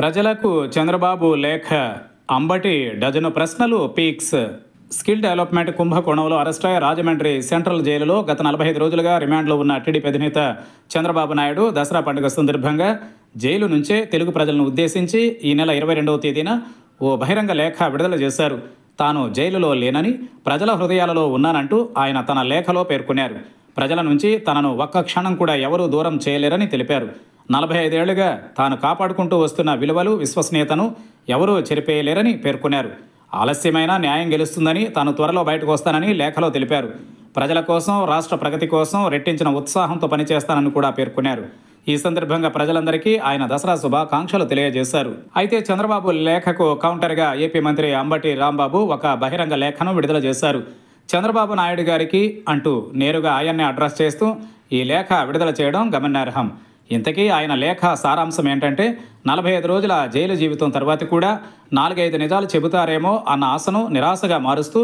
ప్రజలకు చంద్రబాబు లేఖ అంబటి డజను ప్రశ్నలు పీక్స్ స్కిల్ డెవలప్మెంట్ కుంభకోణంలో అయ్యే రాజమండ్రి సెంట్రల్ జైలులో గత నలభై ఐదు రోజులుగా రిమాండ్లో ఉన్న టీడీపీ అధినేత చంద్రబాబు నాయుడు దసరా పండుగ సందర్భంగా జైలు నుంచే తెలుగు ప్రజలను ఉద్దేశించి ఈ నెల ఇరవై రెండవ తేదీన ఓ బహిరంగ లేఖ విడుదల చేశారు తాను జైలులో లేనని ప్రజల హృదయాలలో ఉన్నానంటూ ఆయన తన లేఖలో పేర్కొన్నారు ప్రజల నుంచి తనను ఒక్క క్షణం కూడా ఎవరూ దూరం చేయలేరని తెలిపారు నలభై ఐదేళ్లుగా తాను కాపాడుకుంటూ వస్తున్న విలువలు విశ్వసనీయతను ఎవరూ చెరిపేయలేరని పేర్కొన్నారు ఆలస్యమైనా న్యాయం గెలుస్తుందని తాను త్వరలో బయటకు వస్తానని లేఖలో తెలిపారు ప్రజల కోసం రాష్ట్ర ప్రగతి కోసం రెట్టించిన ఉత్సాహంతో పనిచేస్తానని కూడా పేర్కొన్నారు ఈ సందర్భంగా ప్రజలందరికీ ఆయన దసరా శుభాకాంక్షలు తెలియజేశారు అయితే చంద్రబాబు లేఖకు కౌంటర్గా ఏపీ మంత్రి అంబటి రాంబాబు ఒక బహిరంగ లేఖను విడుదల చేశారు చంద్రబాబు నాయుడు గారికి అంటూ నేరుగా ఆయన్నే అడ్రస్ చేస్తూ ఈ లేఖ విడుదల చేయడం గమనార్హం ఇంతకీ ఆయన లేఖ సారాంశం ఏంటంటే నలభై ఐదు రోజుల జైలు జీవితం తర్వాత కూడా నాలుగైదు నిజాలు చెబుతారేమో అన్న ఆశను నిరాశగా మారుస్తూ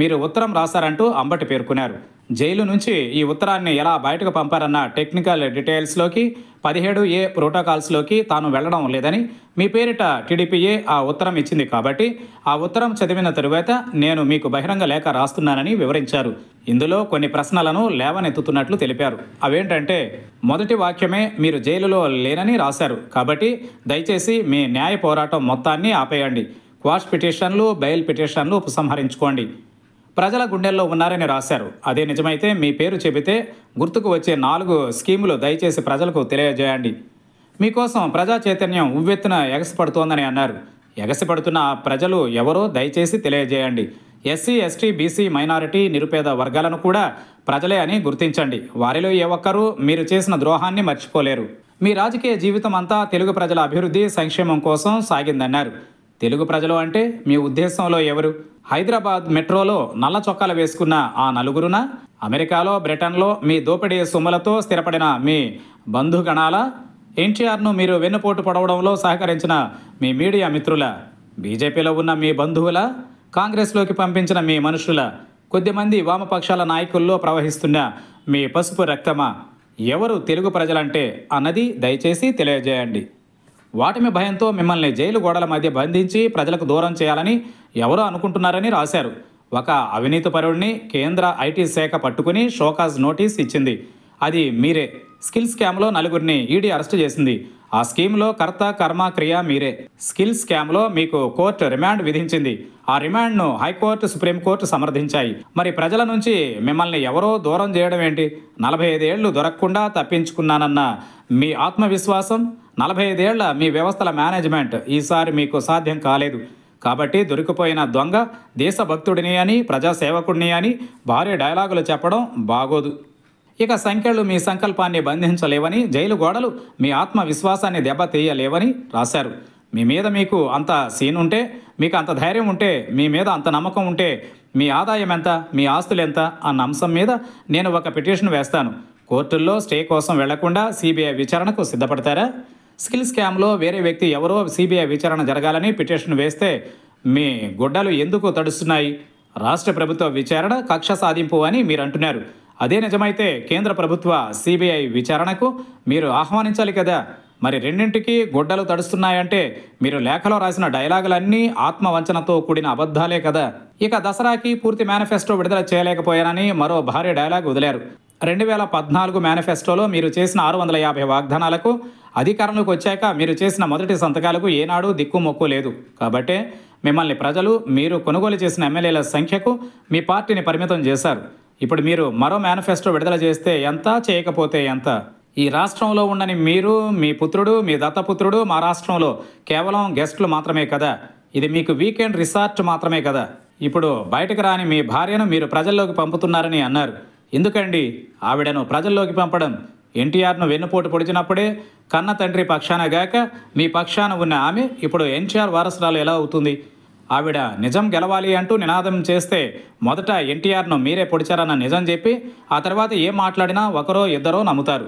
మీరు ఉత్తరం రాశారంటూ అంబటి పేర్కొన్నారు జైలు నుంచి ఈ ఉత్తరాన్ని ఎలా బయటకు పంపారన్న టెక్నికల్ డీటెయిల్స్లోకి పదిహేడు ఏ ప్రోటోకాల్స్లోకి తాను వెళ్లడం లేదని మీ పేరిట టీడీపీఏ ఆ ఉత్తరం ఇచ్చింది కాబట్టి ఆ ఉత్తరం చదివిన తరువాత నేను మీకు బహిరంగ లేఖ రాస్తున్నానని వివరించారు ఇందులో కొన్ని ప్రశ్నలను లేవనెత్తుతున్నట్లు తెలిపారు అవేంటంటే మొదటి వాక్యమే మీరు జైలులో లేనని రాశారు కాబట్టి దయచేసి మీ న్యాయ పోరాటం మొత్తాన్ని ఆపేయండి క్వాష్ పిటిషన్లు బెయిల్ పిటిషన్లు ఉపసంహరించుకోండి ప్రజల గుండెల్లో ఉన్నారని రాశారు అదే నిజమైతే మీ పేరు చెబితే గుర్తుకు వచ్చే నాలుగు స్కీములు దయచేసి ప్రజలకు తెలియజేయండి మీకోసం ప్రజా చైతన్యం ఉవ్వెత్తున ఎగసిపడుతోందని అన్నారు ఎగసిపడుతున్న ప్రజలు ఎవరో దయచేసి తెలియజేయండి ఎస్సీ ఎస్టీ బీసీ మైనారిటీ నిరుపేద వర్గాలను కూడా ప్రజలే అని గుర్తించండి వారిలో ఏ ఒక్కరూ మీరు చేసిన ద్రోహాన్ని మర్చిపోలేరు మీ రాజకీయ జీవితం అంతా తెలుగు ప్రజల అభివృద్ధి సంక్షేమం కోసం సాగిందన్నారు తెలుగు ప్రజలు అంటే మీ ఉద్దేశంలో ఎవరు హైదరాబాద్ మెట్రోలో నల్ల చొక్కాలు వేసుకున్న ఆ నలుగురున అమెరికాలో బ్రిటన్లో మీ దోపిడీ సొమ్ములతో స్థిరపడిన మీ బంధుగణాల ఎన్టీఆర్ను మీరు వెన్నుపోటు పడవడంలో సహకరించిన మీ మీడియా మిత్రుల బీజేపీలో ఉన్న మీ బంధువుల కాంగ్రెస్లోకి పంపించిన మీ మనుషుల కొద్దిమంది వామపక్షాల నాయకుల్లో ప్రవహిస్తున్న మీ పసుపు రక్తమా ఎవరు తెలుగు ప్రజలంటే అన్నది దయచేసి తెలియజేయండి వాటిమి భయంతో మిమ్మల్ని జైలు గోడల మధ్య బంధించి ప్రజలకు దూరం చేయాలని ఎవరో అనుకుంటున్నారని రాశారు ఒక అవినీతి పరుడిని కేంద్ర ఐటీ శాఖ పట్టుకుని షోకాజ్ నోటీస్ ఇచ్చింది అది మీరే స్కిల్ స్కామ్లో నలుగురిని ఈడీ అరెస్టు చేసింది ఆ స్కీమ్లో కర్త కర్మ క్రియ మీరే స్కిల్ స్కామ్లో మీకు కోర్టు రిమాండ్ విధించింది ఆ రిమాండ్ను హైకోర్టు సుప్రీంకోర్టు సమర్థించాయి మరి ప్రజల నుంచి మిమ్మల్ని ఎవరో దూరం చేయడం ఏంటి నలభై ఐదేళ్లు దొరకకుండా తప్పించుకున్నానన్న మీ ఆత్మవిశ్వాసం నలభై ఐదేళ్ల మీ వ్యవస్థల మేనేజ్మెంట్ ఈసారి మీకు సాధ్యం కాలేదు కాబట్టి దొరికిపోయిన దొంగ దేశభక్తుడిని అని ప్రజాసేవకుడిని అని భారీ డైలాగులు చెప్పడం బాగోదు ఇక సంఖ్యలు మీ సంకల్పాన్ని బంధించలేవని జైలు గోడలు మీ ఆత్మవిశ్వాసాన్ని దెబ్బతీయలేవని రాశారు మీ మీద మీకు అంత సీన్ ఉంటే మీకు అంత ధైర్యం ఉంటే మీ మీద అంత నమ్మకం ఉంటే మీ ఆదాయం ఎంత మీ ఆస్తులు ఎంత అన్న అంశం మీద నేను ఒక పిటిషన్ వేస్తాను కోర్టుల్లో స్టే కోసం వెళ్లకుండా సిబిఐ విచారణకు సిద్ధపడతారా స్కిల్ స్కామ్లో వేరే వ్యక్తి ఎవరో సిబిఐ విచారణ జరగాలని పిటిషన్ వేస్తే మీ గుడ్డలు ఎందుకు తడుస్తున్నాయి రాష్ట్ర ప్రభుత్వ విచారణ కక్ష సాధింపు అని మీరు అంటున్నారు అదే నిజమైతే కేంద్ర ప్రభుత్వ సిబిఐ విచారణకు మీరు ఆహ్వానించాలి కదా మరి రెండింటికి గుడ్డలు తడుస్తున్నాయంటే మీరు లేఖలో రాసిన డైలాగులన్నీ ఆత్మవంచనతో కూడిన అబద్ధాలే కదా ఇక దసరాకి పూర్తి మేనిఫెస్టో విడుదల చేయలేకపోయానని మరో భారీ డైలాగ్ వదిలారు రెండు వేల పద్నాలుగు మేనిఫెస్టోలో మీరు చేసిన ఆరు వందల యాభై వాగ్దానాలకు అధికారంలోకి వచ్చాక మీరు చేసిన మొదటి సంతకాలకు ఏనాడు దిక్కు మొక్కు లేదు కాబట్టే మిమ్మల్ని ప్రజలు మీరు కొనుగోలు చేసిన ఎమ్మెల్యేల సంఖ్యకు మీ పార్టీని పరిమితం చేశారు ఇప్పుడు మీరు మరో మేనిఫెస్టో విడుదల చేస్తే ఎంత చేయకపోతే ఎంత ఈ రాష్ట్రంలో ఉండని మీరు మీ పుత్రుడు మీ దత్తపుత్రుడు మా రాష్ట్రంలో కేవలం గెస్టులు మాత్రమే కదా ఇది మీకు వీకెండ్ రిసార్ట్ మాత్రమే కదా ఇప్పుడు బయటకు రాని మీ భార్యను మీరు ప్రజల్లోకి పంపుతున్నారని అన్నారు ఎందుకండి ఆవిడను ప్రజల్లోకి పంపడం ఎన్టీఆర్ను వెన్నుపోటు పొడిచినప్పుడే కన్న తండ్రి పక్షాన గాక మీ పక్షాన ఉన్న ఆమె ఇప్పుడు ఎన్టీఆర్ వారసురాలు ఎలా అవుతుంది ఆవిడ నిజం గెలవాలి అంటూ నినాదం చేస్తే మొదట ఎన్టీఆర్ను మీరే పొడిచారన్న నిజం చెప్పి ఆ తర్వాత ఏం మాట్లాడినా ఒకరో ఇద్దరో నమ్ముతారు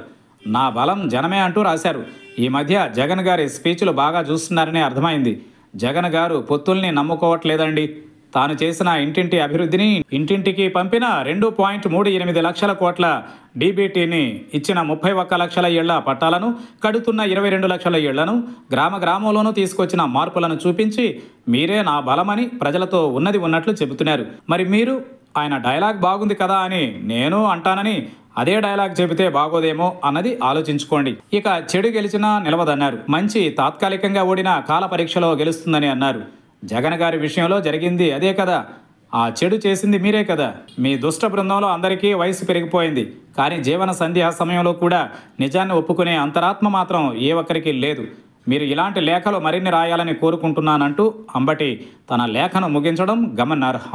నా బలం జనమే అంటూ రాశారు ఈ మధ్య జగన్ గారి స్పీచ్లు బాగా చూస్తున్నారని అర్థమైంది జగన్ గారు పొత్తుల్ని నమ్ముకోవట్లేదండి తాను చేసిన ఇంటింటి అభివృద్ధిని ఇంటింటికి పంపిన రెండు పాయింట్ మూడు ఎనిమిది లక్షల కోట్ల డీబీటీని ఇచ్చిన ముప్పై ఒక్క లక్షల ఏళ్ల పట్టాలను కడుతున్న ఇరవై రెండు లక్షల ఏళ్లను గ్రామ గ్రామంలోనూ తీసుకొచ్చిన మార్పులను చూపించి మీరే నా బలమని ప్రజలతో ఉన్నది ఉన్నట్లు చెబుతున్నారు మరి మీరు ఆయన డైలాగ్ బాగుంది కదా అని నేను అంటానని అదే డైలాగ్ చెబితే బాగోదేమో అన్నది ఆలోచించుకోండి ఇక చెడు గెలిచినా నిలవదన్నారు మంచి తాత్కాలికంగా ఓడిన కాల పరీక్షలో గెలుస్తుందని అన్నారు జగన్ గారి విషయంలో జరిగింది అదే కదా ఆ చెడు చేసింది మీరే కదా మీ దుష్ట బృందంలో అందరికీ వయసు పెరిగిపోయింది కానీ జీవన సంధ్యా సమయంలో కూడా నిజాన్ని ఒప్పుకునే అంతరాత్మ మాత్రం ఏ ఒక్కరికి లేదు మీరు ఇలాంటి లేఖలు మరిన్ని రాయాలని కోరుకుంటున్నానంటూ అంబటి తన లేఖను ముగించడం గమనార్హం